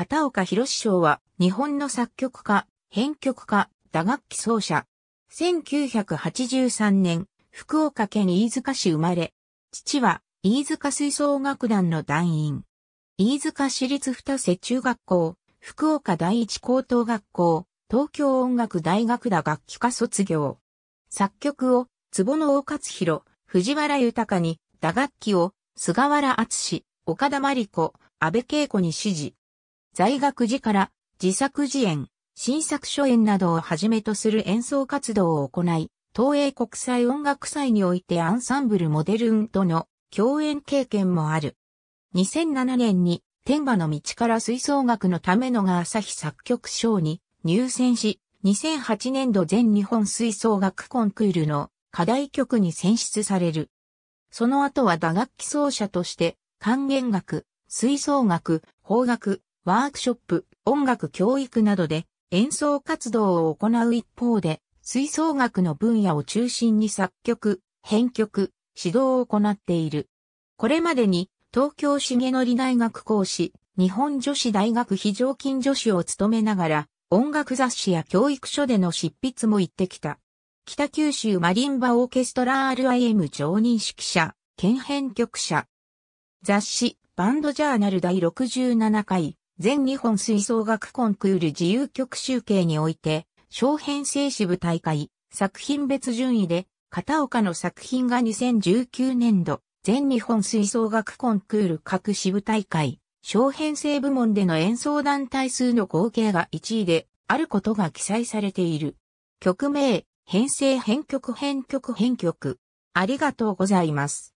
片岡博士賞は、日本の作曲家、編曲家、打楽器奏者。1983年、福岡県飯塚市生まれ。父は、飯塚吹奏楽団の団員。飯塚市立二瀬中学校、福岡第一高等学校、東京音楽大学打楽器科卒業。作曲を、坪野大勝弘、藤原豊に、打楽器を、菅原厚志、岡田真理子、安部恵子に指示。在学時から自作自演、新作初演などをはじめとする演奏活動を行い、東映国際音楽祭においてアンサンブルモデルンとの共演経験もある。2007年に天馬の道から吹奏楽のためのが朝日作曲賞に入選し、2008年度全日本吹奏楽コンクールの課題曲に選出される。その後は打楽器奏者として、管弦楽、吹奏楽、邦楽、ワークショップ、音楽教育などで演奏活動を行う一方で、吹奏楽の分野を中心に作曲、編曲、指導を行っている。これまでに東京重則大学講師、日本女子大学非常勤助手を務めながら、音楽雑誌や教育書での執筆も行ってきた。北九州マリンバオーケストラ RIM 常任指揮者、兼編曲者。雑誌、バンドジャーナル第67回、全日本吹奏楽コンクール自由曲集計において、小編成支部大会、作品別順位で、片岡の作品が2019年度、全日本吹奏楽コンクール各支部大会、小編成部門での演奏団体数の合計が1位で、あることが記載されている。曲名、編成編曲編曲編曲。ありがとうございます。